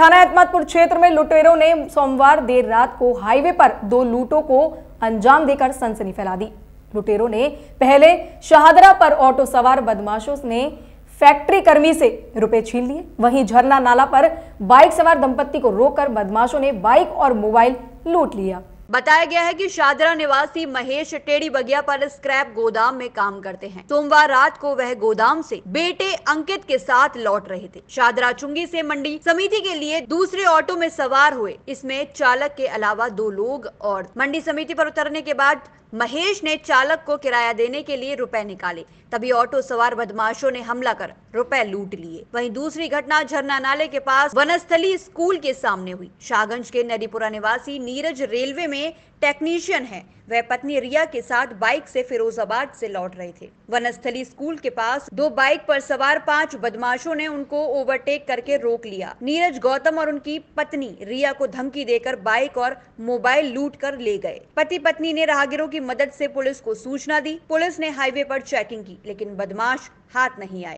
थाना एतमादपुर क्षेत्र में लुटेरों ने सोमवार देर रात को हाईवे पर दो लूटों को अंजाम देकर सनसनी फैला दी लुटेरों ने पहले शाहदरा पर ऑटो सवार बदमाशों ने फैक्ट्री कर्मी से रुपए छीन लिए वहीं झरना नाला पर बाइक सवार दंपत्ति को रोककर बदमाशों ने बाइक और मोबाइल लूट लिया बताया गया है कि शादरा निवासी महेश टेड़ी बगिया पर स्क्रैप गोदाम में काम करते हैं सोमवार रात को वह गोदाम से बेटे अंकित के साथ लौट रहे थे शादरा चुंगी से मंडी समिति के लिए दूसरे ऑटो में सवार हुए इसमें चालक के अलावा दो लोग और मंडी समिति पर उतरने के बाद महेश ने चालक को किराया देने के लिए रुपए निकाले तभी ऑटो सवार बदमाशों ने हमला कर रुपए लूट लिए वहीं दूसरी घटना झरना नाले के पास वनस्थली स्कूल के सामने हुई शाहगंज के नदीपुरा निवासी नीरज रेलवे में में टेक्नीशियन है वह पत्नी रिया के साथ बाइक से फिरोजाबाद से लौट रहे थे वनस्थली स्कूल के पास दो बाइक पर सवार पांच बदमाशों ने उनको ओवरटेक करके रोक लिया नीरज गौतम और उनकी पत्नी रिया को धमकी देकर बाइक और मोबाइल लूट कर ले गए पति पत्नी ने राहगीरों की मदद से पुलिस को सूचना दी पुलिस ने हाईवे पर चेकिंग की लेकिन बदमाश हाथ नहीं आए